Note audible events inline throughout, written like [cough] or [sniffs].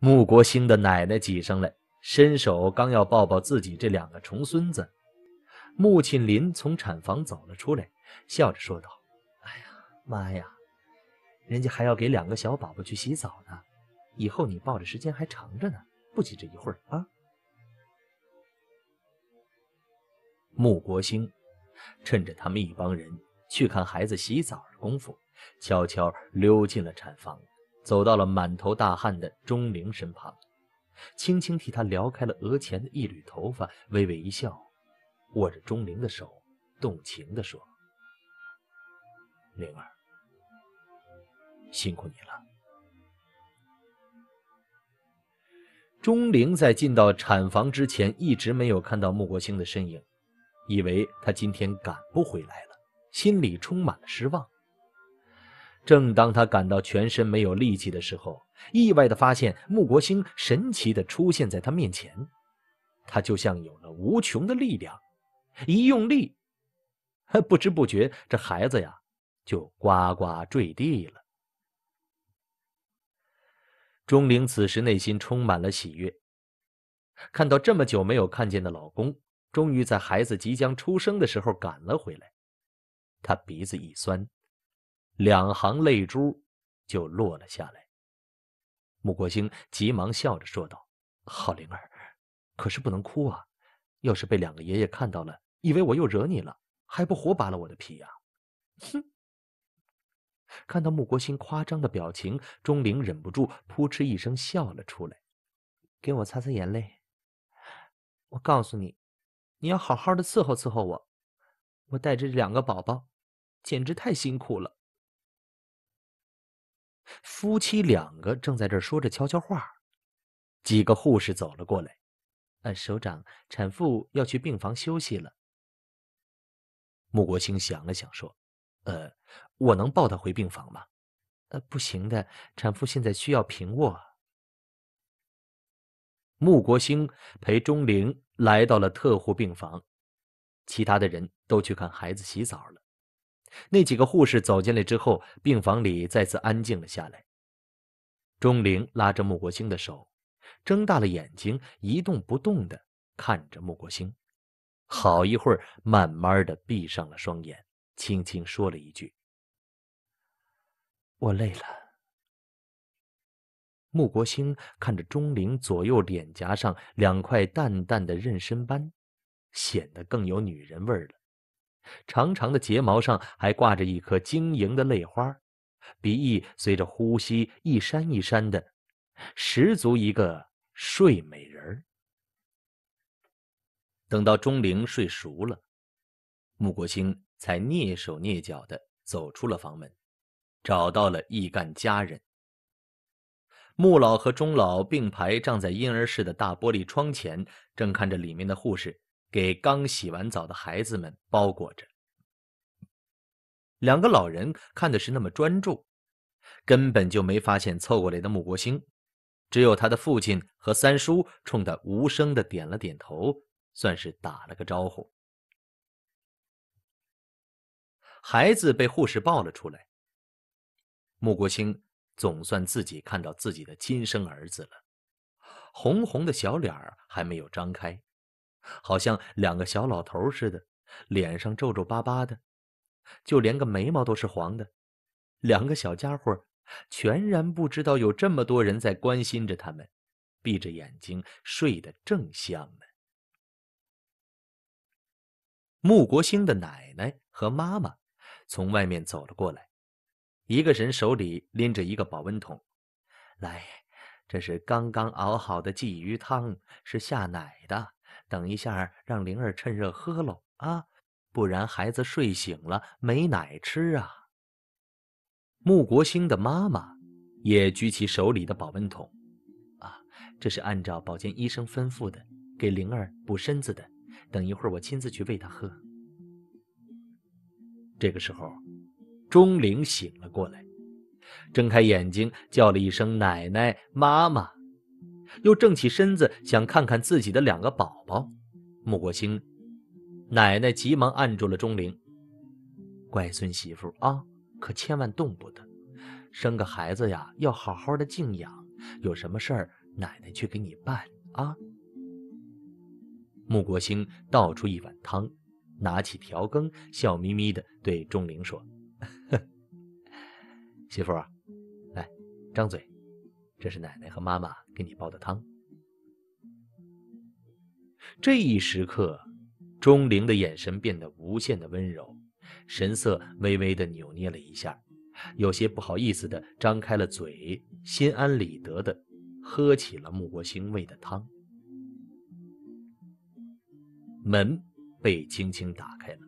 穆国兴的奶奶挤上来，伸手刚要抱抱自己这两个重孙子，穆庆林从产房走了出来，笑着说道：“哎呀妈呀，人家还要给两个小宝宝去洗澡呢，以后你抱着时间还长着呢，不急这一会儿啊。”穆国兴趁着他们一帮人去看孩子洗澡的功夫，悄悄溜进了产房。走到了满头大汗的钟灵身旁，轻轻替她撩开了额前的一缕头发，微微一笑，握着钟灵的手，动情地说：“灵儿，辛苦你了。”钟灵在进到产房之前一直没有看到穆国兴的身影，以为他今天赶不回来了，心里充满了失望。正当他感到全身没有力气的时候，意外的发现穆国兴神奇的出现在他面前，他就像有了无穷的力量，一用力，[laughs] 不知不觉这孩子呀就呱呱坠地了。钟灵此时内心充满了喜悦，看到这么久没有看见的老公，终于在孩子即将出生的时候赶了回来，她鼻子一酸。两行泪珠就落了下来。穆国兴急忙笑着说道：“好灵儿，可是不能哭啊！要是被两个爷爷看到了，以为我又惹你了，还不活扒了我的皮呀？”哼！看到穆国兴夸张的表情，钟灵忍不住扑哧一声笑了出来。给我擦擦眼泪。我告诉你，你要好好的伺候伺候我。我带着两个宝宝，简直太辛苦了。夫妻两个正在这说着悄悄话，几个护士走了过来。呃，首长，产妇要去病房休息了。穆国兴想了想说：“呃，我能抱她回病房吗？”“呃，不行的，产妇现在需要平卧。”穆国兴陪钟灵来到了特护病房，其他的人都去看孩子洗澡了。那几个护士走进来之后，病房里再次安静了下来。钟灵拉着穆国兴的手，睁大了眼睛，一动不动的看着穆国兴，好一会儿，慢慢的闭上了双眼，轻轻说了一句：“我累了。”穆国兴看着钟灵左右脸颊上两块淡淡的妊娠斑，显得更有女人味了。长长的睫毛上还挂着一颗晶莹的泪花，鼻翼随着呼吸一扇一扇的，十足一个睡美人儿。等到钟灵睡熟了，穆国兴才蹑手蹑脚的走出了房门，找到了一干家人。穆老和钟老并排站在婴儿室的大玻璃窗前，正看着里面的护士。给刚洗完澡的孩子们包裹着，两个老人看的是那么专注，根本就没发现凑过来的穆国兴，只有他的父亲和三叔冲他无声的点了点头，算是打了个招呼。孩子被护士抱了出来，穆国兴总算自己看到自己的亲生儿子了，红红的小脸儿还没有张开。好像两个小老头似的，脸上皱皱巴巴的，就连个眉毛都是黄的。两个小家伙全然不知道有这么多人在关心着他们，闭着眼睛睡得正香呢。穆国兴的奶奶和妈妈从外面走了过来，一个人手里拎着一个保温桶，来，这是刚刚熬好的鲫鱼汤，是下奶的。等一下，让灵儿趁热喝喽啊！不然孩子睡醒了没奶吃啊。穆国兴的妈妈也举起手里的保温桶，啊，这是按照保健医生吩咐的，给灵儿补身子的。等一会儿我亲自去喂她喝。这个时候，钟灵醒了过来，睁开眼睛，叫了一声“奶奶、妈妈”。又正起身子，想看看自己的两个宝宝。穆国兴，奶奶急忙按住了钟灵：“乖孙媳妇啊，可千万动不得。生个孩子呀，要好好的静养。有什么事儿，奶奶去给你办啊。”穆国兴倒出一碗汤，拿起调羹，笑眯眯地对钟灵说：“ [laughs] 媳妇，来，张嘴。”这是奶奶和妈妈给你煲的汤。这一时刻，钟灵的眼神变得无限的温柔，神色微微的扭捏了一下，有些不好意思的张开了嘴，心安理得的喝起了木国兴喂的汤。门被轻轻打开了，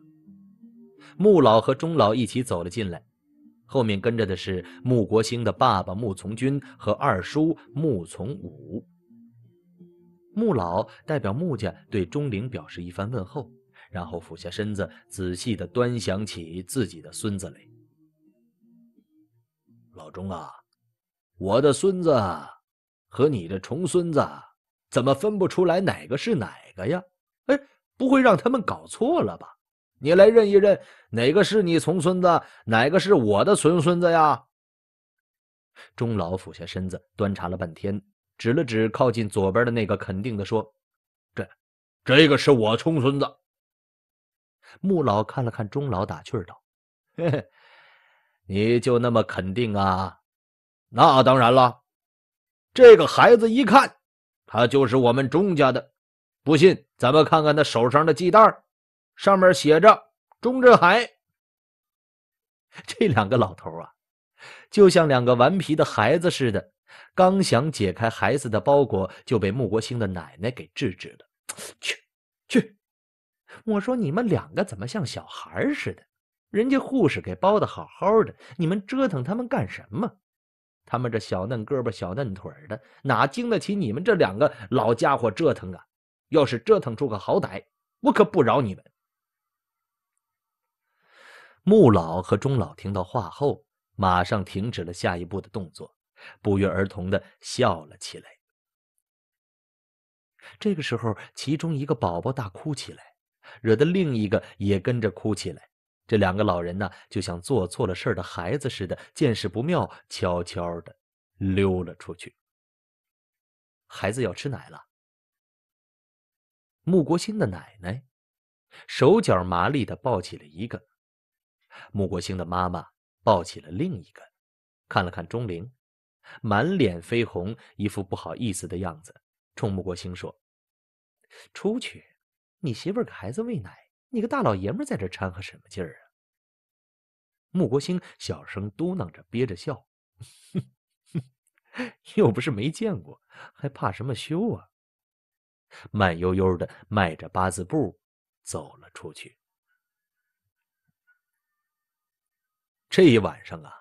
穆老和钟老一起走了进来。后面跟着的是穆国兴的爸爸穆从军和二叔穆从武。穆老代表穆家对钟灵表示一番问候，然后俯下身子仔细的端详起自己的孙子来。老钟啊，我的孙子和你的重孙子怎么分不出来哪个是哪个呀？哎，不会让他们搞错了吧？你来认一认，哪个是你重孙子，哪个是我的重孙子呀？钟老俯下身子端茶了半天，指了指靠近左边的那个，肯定地说：“这，这个是我重孙子。”穆老看了看钟老，打趣道：“嘿嘿，你就那么肯定啊？”“那当然了，这个孩子一看，他就是我们钟家的。不信，咱们看看他手上的系带。”上面写着“钟振海 [laughs] ”。这两个老头啊，就像两个顽皮的孩子似的，刚想解开孩子的包裹，就被穆国兴的奶奶给制止了：“去去！我说你们两个怎么像小孩似的？人家护士给包的好好的，你们折腾他们干什么？他们这小嫩胳膊小嫩腿的，哪经得起你们这两个老家伙折腾啊？要是折腾出个好歹，我可不饶你们！”穆老和钟老听到话后，马上停止了下一步的动作，不约而同的笑了起来。这个时候，其中一个宝宝大哭起来，惹得另一个也跟着哭起来。这两个老人呢，就像做错了事的孩子似的，见势不妙，悄悄的溜了出去。孩子要吃奶了，穆国兴的奶奶手脚麻利的抱起了一个。穆国兴的妈妈抱起了另一个，看了看钟灵，满脸绯红，一副不好意思的样子，冲穆国兴说：“出去，你媳妇给孩子喂奶，你个大老爷们在这掺和什么劲儿啊？”穆国兴小声嘟囔着，憋着笑：“哼哼，又不是没见过，还怕什么羞啊？”慢悠悠的迈着八字步，走了出去。这一晚上啊，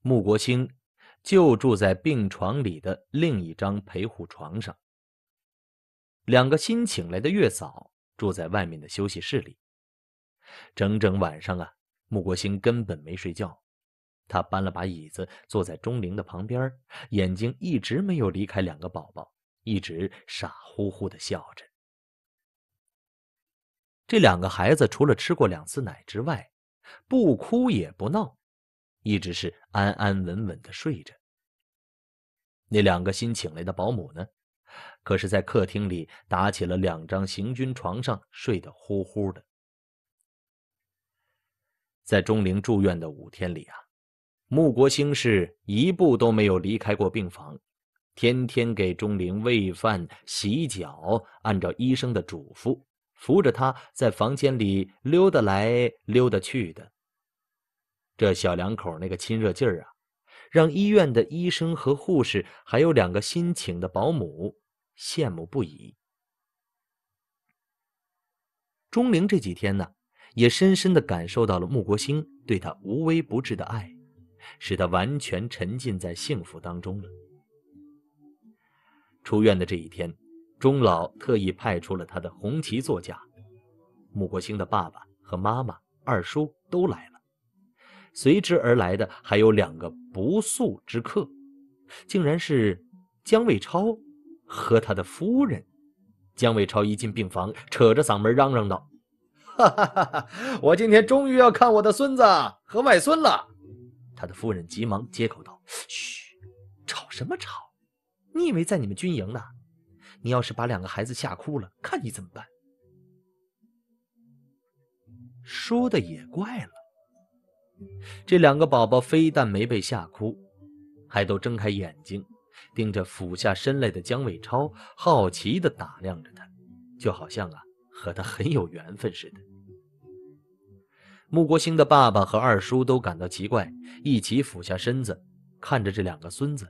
穆国兴就住在病床里的另一张陪护床上。两个新请来的月嫂住在外面的休息室里。整整晚上啊，穆国兴根本没睡觉，他搬了把椅子坐在钟灵的旁边，眼睛一直没有离开两个宝宝，一直傻乎乎的笑着。这两个孩子除了吃过两次奶之外，不哭也不闹，一直是安安稳稳的睡着。那两个新请来的保姆呢？可是在客厅里打起了两张行军床上睡得呼呼的。在钟灵住院的五天里啊，穆国兴是一步都没有离开过病房，天天给钟灵喂饭、洗脚，按照医生的嘱咐。扶着他在房间里溜达来溜达去的，这小两口那个亲热劲儿啊，让医院的医生和护士，还有两个新请的保姆羡慕不已。钟灵这几天呢，也深深的感受到了穆国兴对他无微不至的爱，使他完全沉浸在幸福当中了。出院的这一天。钟老特意派出了他的红旗座驾，穆国兴的爸爸和妈妈、二叔都来了。随之而来的还有两个不速之客，竟然是江伟超和他的夫人。江伟超一进病房，扯着嗓门嚷嚷道：“哈哈哈！哈我今天终于要看我的孙子和外孙了。”他的夫人急忙接口道：“嘘，吵什么吵？你以为在你们军营呢？”你要是把两个孩子吓哭了，看你怎么办？说的也怪了，这两个宝宝非但没被吓哭，还都睁开眼睛，盯着俯下身来的姜伟超，好奇的打量着他，就好像啊和他很有缘分似的。穆国兴的爸爸和二叔都感到奇怪，一起俯下身子，看着这两个孙子。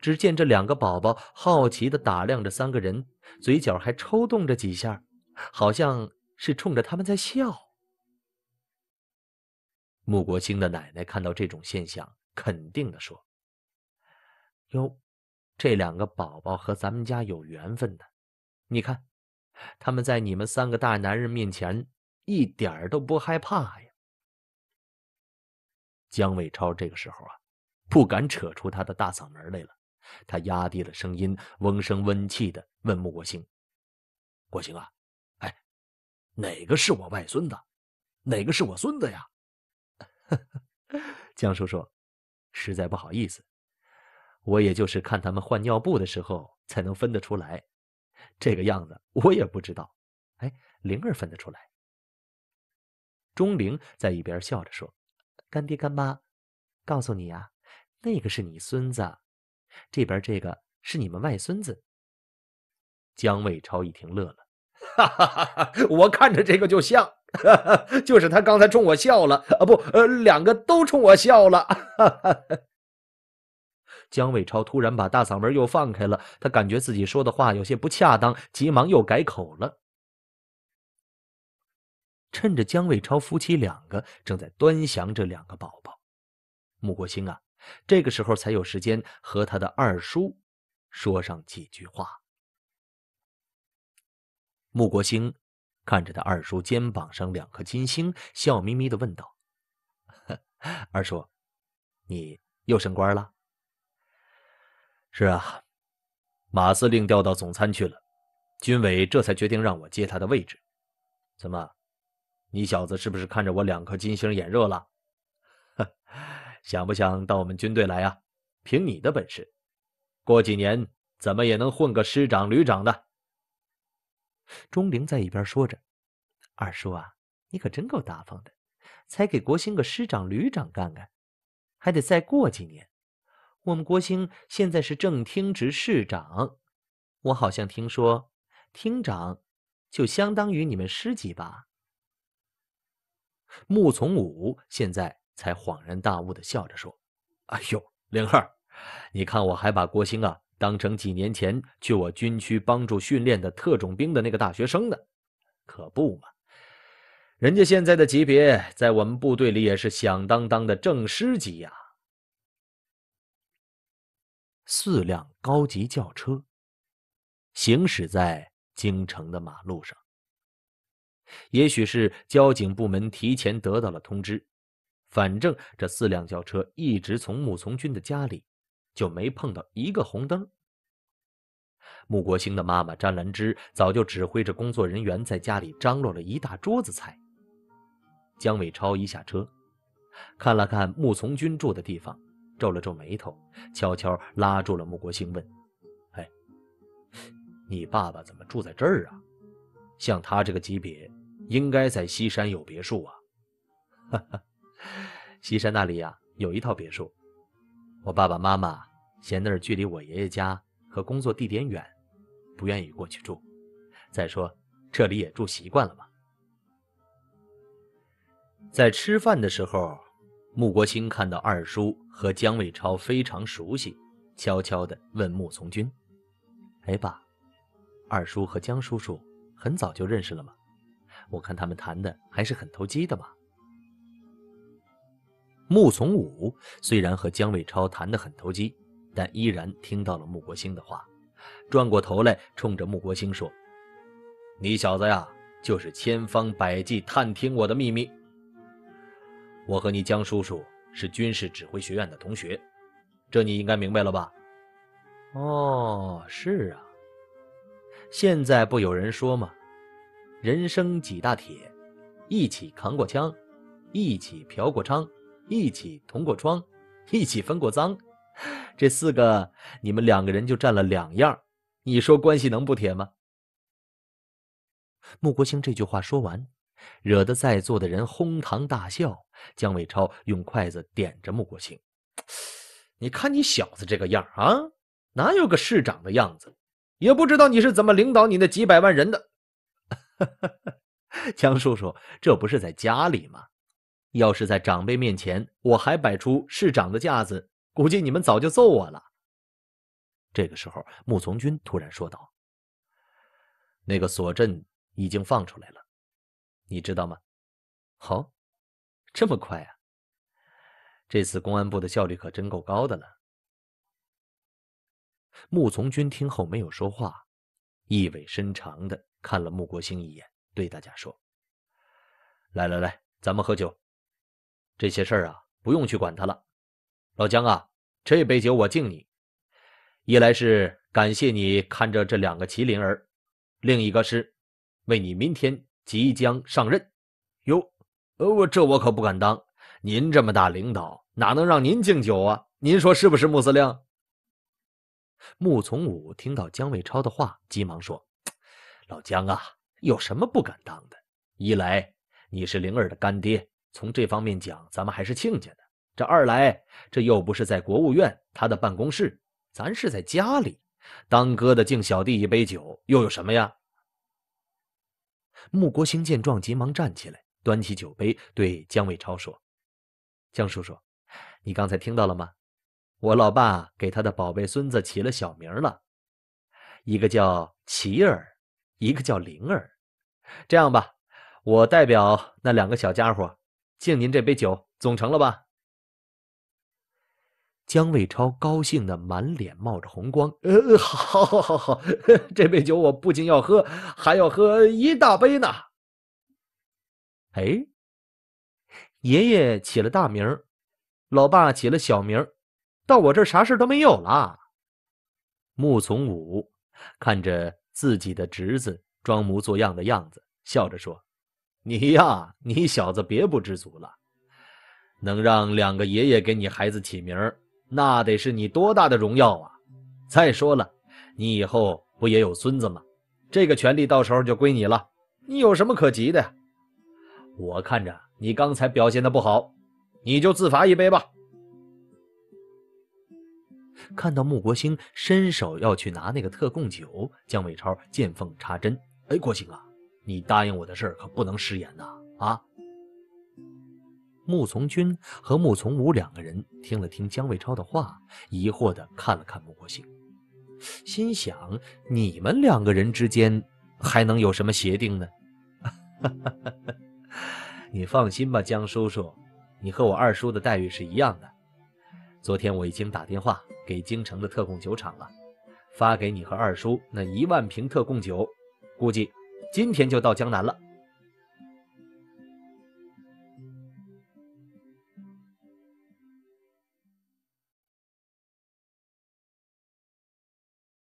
只见这两个宝宝好奇的打量着三个人，嘴角还抽动着几下，好像是冲着他们在笑。穆国兴的奶奶看到这种现象，肯定的说：“哟，这两个宝宝和咱们家有缘分的，你看，他们在你们三个大男人面前一点儿都不害怕呀。”姜伟超这个时候啊，不敢扯出他的大嗓门来了。他压低了声音，温声温气的问穆国兴：“国兴啊，哎，哪个是我外孙子，哪个是我孙子呀？” [laughs] 江叔叔，实在不好意思，我也就是看他们换尿布的时候才能分得出来，这个样子我也不知道。哎，灵儿分得出来。钟灵在一边笑着说：“干爹干妈，告诉你啊，那个是你孙子。”这边这个是你们外孙子。姜伟超一听乐了，哈哈哈哈！我看着这个就像，哈哈，就是他刚才冲我笑了啊，不，呃，两个都冲我笑了。哈哈哈。姜伟超突然把大嗓门又放开了，他感觉自己说的话有些不恰当，急忙又改口了。趁着姜伟超夫妻两个正在端详这两个宝宝，穆国兴啊。这个时候才有时间和他的二叔说上几句话。穆国兴看着他二叔肩膀上两颗金星，笑眯眯的问道：“ [laughs] 二叔，你又升官了？”“是啊，马司令调到总参去了，军委这才决定让我接他的位置。怎么，你小子是不是看着我两颗金星眼热了？”想不想到我们军队来呀？凭你的本事，过几年怎么也能混个师长、旅长的。钟灵在一边说着：“二叔啊，你可真够大方的，才给国兴个师长、旅长干干，还得再过几年。我们国兴现在是正厅直市长，我好像听说，厅长就相当于你们师级吧。”穆从武现在。才恍然大悟的笑着说：“哎呦，玲儿，你看我还把郭兴啊当成几年前去我军区帮助训练的特种兵的那个大学生呢，可不嘛，人家现在的级别在我们部队里也是响当当的正师级呀。”四辆高级轿车行驶在京城的马路上，也许是交警部门提前得到了通知。反正这四辆轿车一直从穆从军的家里，就没碰到一个红灯。穆国兴的妈妈张兰芝早就指挥着工作人员在家里张罗了一大桌子菜。姜伟超一下车，看了看穆从军住的地方，皱了皱眉头，悄悄拉住了穆国兴，问：“哎，你爸爸怎么住在这儿啊？像他这个级别，应该在西山有别墅啊。”哈哈。西山那里呀，有一套别墅。我爸爸妈妈嫌那儿距离我爷爷家和工作地点远，不愿意过去住。再说这里也住习惯了吧。在吃饭的时候，穆国兴看到二叔和姜伟超非常熟悉，悄悄地问穆从军：“哎爸，二叔和姜叔叔很早就认识了吗？我看他们谈的还是很投机的嘛。”穆从武虽然和姜伟超谈得很投机，但依然听到了穆国兴的话，转过头来冲着穆国兴说：“你小子呀，就是千方百计探听我的秘密。我和你姜叔叔是军事指挥学院的同学，这你应该明白了吧？”“哦，是啊。”现在不有人说吗？“人生几大铁，一起扛过枪，一起嫖过娼。”一起同过窗，一起分过赃，[sighs] 这四个你们两个人就占了两样，你说关系能不铁吗？穆国兴这句话说完，惹得在座的人哄堂大笑。姜伟超用筷子点着穆国兴：“ [sniffs] 你看你小子这个样啊，哪有个市长的样子？也不知道你是怎么领导你那几百万人的。” [laughs] 姜叔叔，这不是在家里吗？要是在长辈面前，我还摆出市长的架子，估计你们早就揍我了。这个时候，穆从军突然说道：“那个锁阵已经放出来了，你知道吗？”“哦，这么快啊！这次公安部的效率可真够高的了。”穆从军听后没有说话，意味深长的看了穆国兴一眼，对大家说：“来来来，咱们喝酒。”这些事儿啊，不用去管他了。老姜啊，这杯酒我敬你，一来是感谢你看着这两个麒麟儿，另一个是为你明天即将上任。哟，我这我可不敢当，您这么大领导，哪能让您敬酒啊？您说是不是，穆司令？穆从武听到姜伟超的话，急忙说：“老姜啊，有什么不敢当的？一来你是灵儿的干爹。”从这方面讲，咱们还是亲家的。这二来，这又不是在国务院他的办公室，咱是在家里。当哥的敬小弟一杯酒，又有什么呀？穆国兴见状，急忙站起来，端起酒杯，对姜伟超说：“姜叔叔，你刚才听到了吗？我老爸给他的宝贝孙子起了小名了，一个叫奇儿，一个叫灵儿。这样吧，我代表那两个小家伙。”敬您这杯酒，总成了吧？江卫超高兴的满脸冒着红光：“呃，好，好，好，好，[laughs] 这杯酒我不仅要喝，还要喝一大杯呢。”哎，爷爷起了大名，老爸起了小名，到我这儿啥事都没有了。穆从武看着自己的侄子装模作样的样子，笑着说。你呀，你小子别不知足了！能让两个爷爷给你孩子起名那得是你多大的荣耀啊！再说了，你以后不也有孙子吗？这个权利到时候就归你了，你有什么可急的？我看着你刚才表现的不好，你就自罚一杯吧。看到穆国兴伸手要去拿那个特供酒，江伟超见缝插针：“哎，国兴啊。”你答应我的事可不能食言呐！啊，穆从军和穆从武两个人听了听姜卫超的话，疑惑地看了看穆国兴，心想：你们两个人之间还能有什么协定呢？[laughs] 你放心吧，姜叔叔，你和我二叔的待遇是一样的。昨天我已经打电话给京城的特供酒厂了，发给你和二叔那一万瓶特供酒，估计。今天就到江南了。